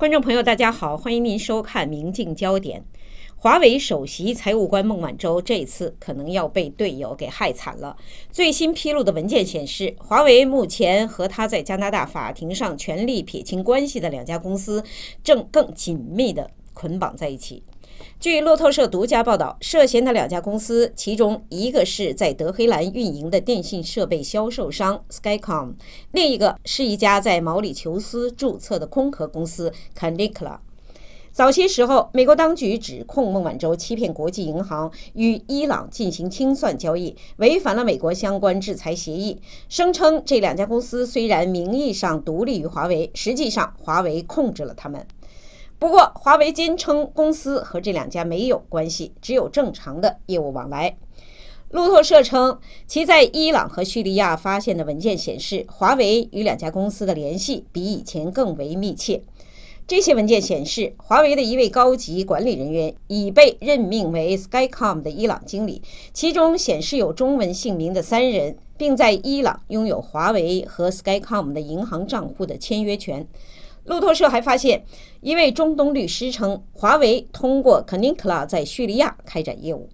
观众朋友，大家好，欢迎您收看《明镜焦点》。华为首席财务官孟晚舟这次可能要被队友给害惨了。最新披露的文件显示，华为目前和他在加拿大法庭上全力撇清关系的两家公司，正更紧密的捆绑在一起。据路透社独家报道，涉嫌的两家公司，其中一个是在德黑兰运营的电信设备销售商 Skycom，另一个是一家在毛里求斯注册的空壳公司 c a n i c l a 早些时候，美国当局指控孟晚舟欺骗国际银行，与伊朗进行清算交易，违反了美国相关制裁协议，声称这两家公司虽然名义上独立于华为，实际上华为控制了他们。不过，华为坚称公司和这两家没有关系，只有正常的业务往来。路透社称，其在伊朗和叙利亚发现的文件显示，华为与两家公司的联系比以前更为密切。这些文件显示，华为的一位高级管理人员已被任命为 Skycom 的伊朗经理，其中显示有中文姓名的三人，并在伊朗拥有华为和 Skycom 的银行账户的签约权。路透社还发现，一位中东律师称，华为通过 c o n i t l a 在叙利亚开展业务。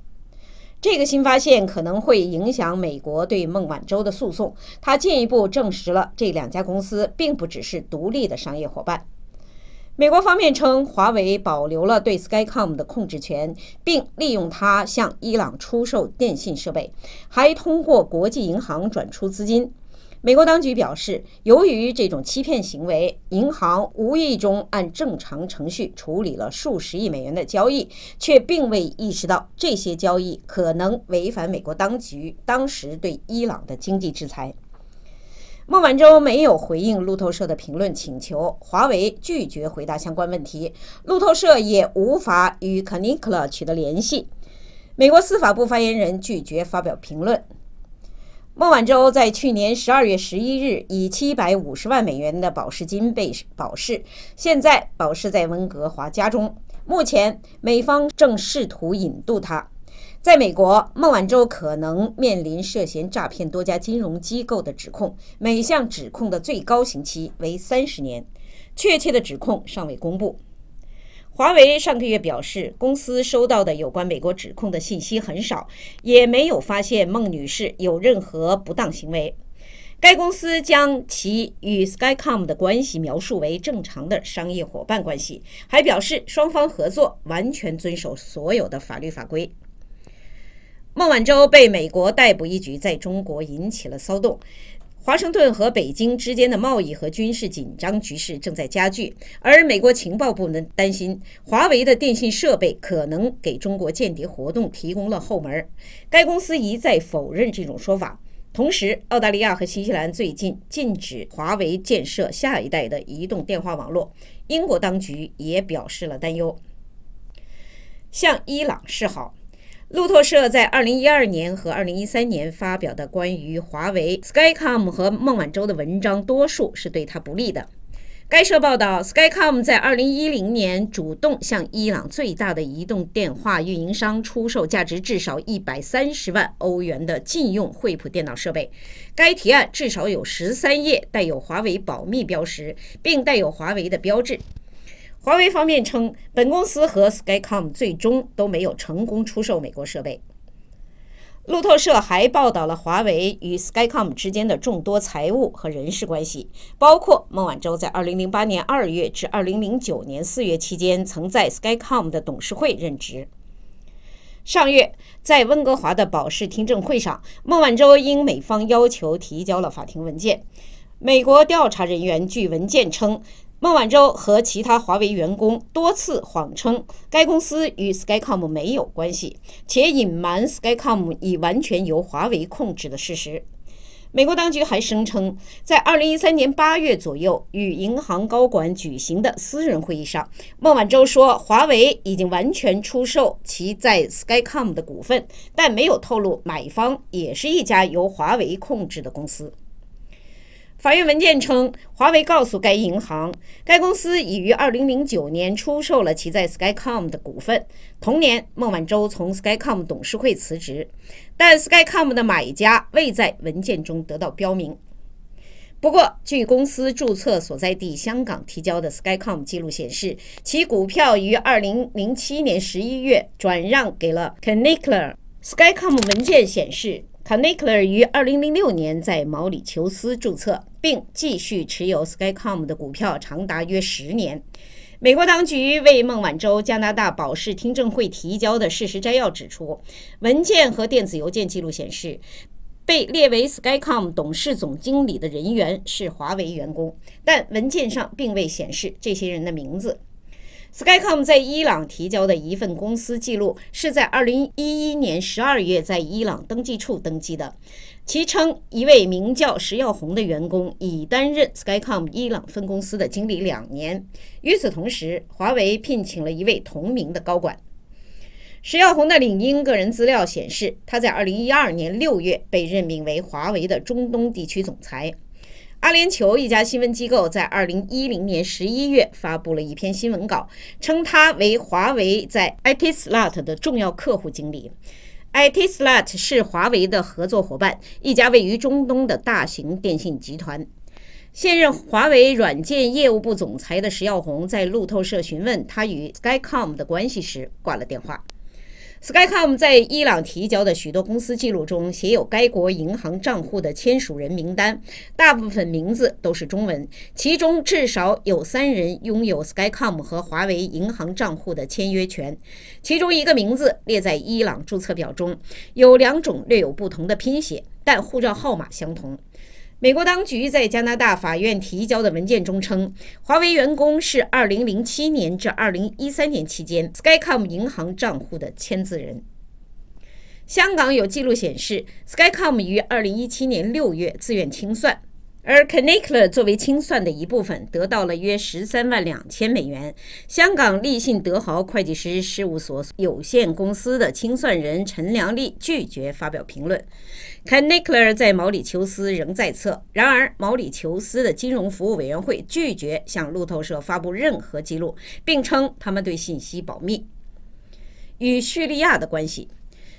这个新发现可能会影响美国对孟晚舟的诉讼。他进一步证实了这两家公司并不只是独立的商业伙伴。美国方面称，华为保留了对 Skycom 的控制权，并利用它向伊朗出售电信设备，还通过国际银行转出资金。美国当局表示，由于这种欺骗行为，银行无意中按正常程序处理了数十亿美元的交易，却并未意识到这些交易可能违反美国当局当时对伊朗的经济制裁。孟晚舟没有回应路透社的评论请求，华为拒绝回答相关问题，路透社也无法与 c a n i c l a 取得联系。美国司法部发言人拒绝发表评论。孟晚舟在去年十二月十一日以七百五十万美元的保释金被保释，现在保释在温哥华家中。目前，美方正试图引渡他。在美国，孟晚舟可能面临涉嫌诈骗多家金融机构的指控，每项指控的最高刑期为三十年，确切的指控尚未公布。华为上个月表示，公司收到的有关美国指控的信息很少，也没有发现孟女士有任何不当行为。该公司将其与 Skycom 的关系描述为正常的商业伙伴关系，还表示双方合作完全遵守所有的法律法规。孟晚舟被美国逮捕一局，在中国引起了骚动。华盛顿和北京之间的贸易和军事紧张局势正在加剧，而美国情报部门担心华为的电信设备可能给中国间谍活动提供了后门。该公司一再否认这种说法。同时，澳大利亚和新西兰最近禁止华为建设下一代的移动电话网络，英国当局也表示了担忧，向伊朗示好。路透社在2012年和2013年发表的关于华为、Skycom 和孟晚舟的文章，多数是对他不利的。该社报道，Skycom 在2010年主动向伊朗最大的移动电话运营商出售价值至少130万欧元的禁用惠普电脑设备。该提案至少有13页，带有华为保密标识，并带有华为的标志。华为方面称，本公司和 Skycom 最终都没有成功出售美国设备。路透社还报道了华为与 Skycom 之间的众多财务和人事关系，包括孟晚舟在2008年2月至2009年4月期间曾在 Skycom 的董事会任职。上月，在温哥华的保释听证会上，孟晚舟因美方要求提交了法庭文件。美国调查人员据文件称。孟晚舟和其他华为员工多次谎称该公司与 Skycom 没有关系，且隐瞒 Skycom 已完全由华为控制的事实。美国当局还声称，在2013年8月左右与银行高管举行的私人会议上，孟晚舟说华为已经完全出售其在 Skycom 的股份，但没有透露买方也是一家由华为控制的公司。法院文件称，华为告诉该银行，该公司已于二零零九年出售了其在 s k y c o m 的股份。同年，孟晚舟从 s k y c o m 董事会辞职，但 s k y c o m 的买家未在文件中得到标明。不过，据公司注册所在地香港提交的 s k y c o m 记录显示，其股票于二零零七年十一月转让给了 Knickler。s k y c o m 文件显示。c o n e c a l 于2006年在毛里求斯注册，并继续持有 s k y c o m 的股票长达约十年。美国当局为孟晚舟加拿大保释听证会提交的事实摘要指出，文件和电子邮件记录显示，被列为 s k y c o m 董事总经理的人员是华为员工，但文件上并未显示这些人的名字。s k y c o m 在伊朗提交的一份公司记录是在二零一一年十二月在伊朗登记处登记的。其称，一位名叫石耀红的员工已担任 s k y c o m 伊朗分公司的经理两年。与此同时，华为聘请了一位同名的高管。石耀红的领英个人资料显示，他在二零一二年六月被任命为华为的中东地区总裁。阿联酋一家新闻机构在二零一零年十一月发布了一篇新闻稿，称他为华为在 i t s l a t 的重要客户经理。i t s l a t 是华为的合作伙伴，一家位于中东的大型电信集团。现任华为软件业务部总裁的石耀红在路透社询问他与 Skycom 的关系时，挂了电话。s k y c o m 在伊朗提交的许多公司记录中，写有该国银行账户的签署人名单，大部分名字都是中文。其中至少有三人拥有 s k y c o m 和华为银行账户的签约权。其中一个名字列在伊朗注册表中，有两种略有不同的拼写，但护照号码相同。美国当局在加拿大法院提交的文件中称，华为员工是2007年至2013年期间 s k y c o m 银行账户的签字人。香港有记录显示 s k y c o m 于2017年6月自愿清算。而 c a n i c l e 作为清算的一部分，得到了约十三万两千美元。香港立信德豪会计师事务所有限公司的清算人陈良利拒绝发表评论。c a n i c l e 在毛里求斯仍在册，然而毛里求斯的金融服务委员会拒绝向路透社发布任何记录，并称他们对信息保密。与叙利亚的关系，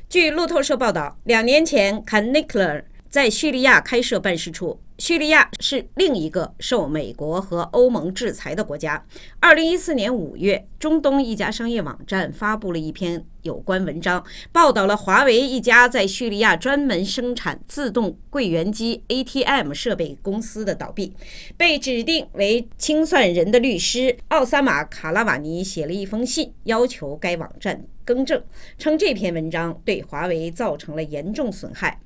据路透社报道，两年前 c a n i c l e 在叙利亚开设办事处。叙利亚是另一个受美国和欧盟制裁的国家。二零一四年五月，中东一家商业网站发布了一篇有关文章，报道了华为一家在叙利亚专门生产自动柜员机 （ATM） 设备公司的倒闭，被指定为清算人的律师奥萨马·卡拉瓦尼写了一封信，要求该网站更正，称这篇文章对华为造成了严重损害。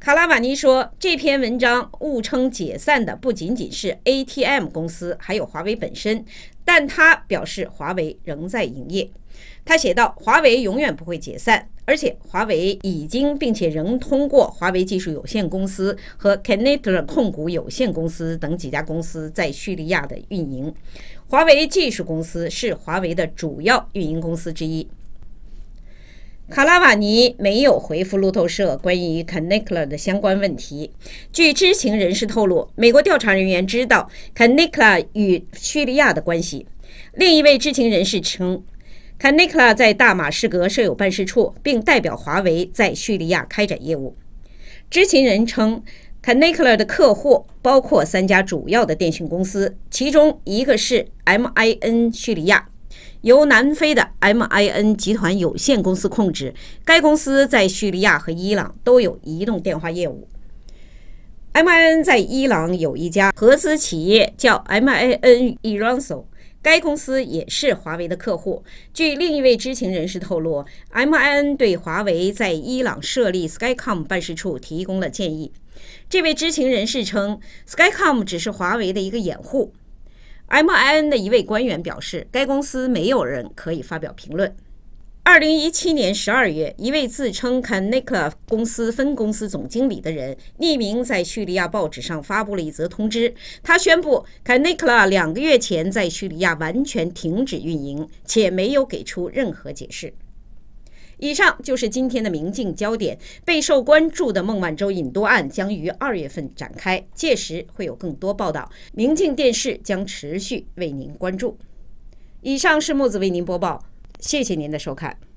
卡拉瓦尼说，这篇文章误称解散的不仅仅是 ATM 公司，还有华为本身。但他表示，华为仍在营业。他写道：“华为永远不会解散，而且华为已经并且仍通过华为技术有限公司和 c a n e t a r 控股有限公司等几家公司在叙利亚的运营。华为技术公司是华为的主要运营公司之一。”卡拉瓦尼没有回复路透社关于 Kanekal 的相关问题。据知情人士透露，美国调查人员知道 Kanekal 与叙利亚的关系。另一位知情人士称，Kanekal 在大马士革设有办事处，并代表华为在叙利亚开展业务。知情人称，Kanekal 的客户包括三家主要的电信公司，其中一个是 MIN 叙利亚。由南非的 MIN 集团有限公司控制。该公司在叙利亚和伊朗都有移动电话业务。MIN 在伊朗有一家合资企业叫 MIN Iranso，该公司也是华为的客户。据另一位知情人士透露，MIN 对华为在伊朗设立 Skycom 办事处提供了建议。这位知情人士称，Skycom 只是华为的一个掩护。MIN 的一位官员表示，该公司没有人可以发表评论。二零一七年十二月，一位自称 c a n i c l a 公司分公司总经理的人匿名在叙利亚报纸上发布了一则通知，他宣布 c a n i c l a 两个月前在叙利亚完全停止运营，且没有给出任何解释。以上就是今天的《明镜》焦点，备受关注的孟晚舟引渡案将于二月份展开，届时会有更多报道。《明镜》电视将持续为您关注。以上是木子为您播报，谢谢您的收看。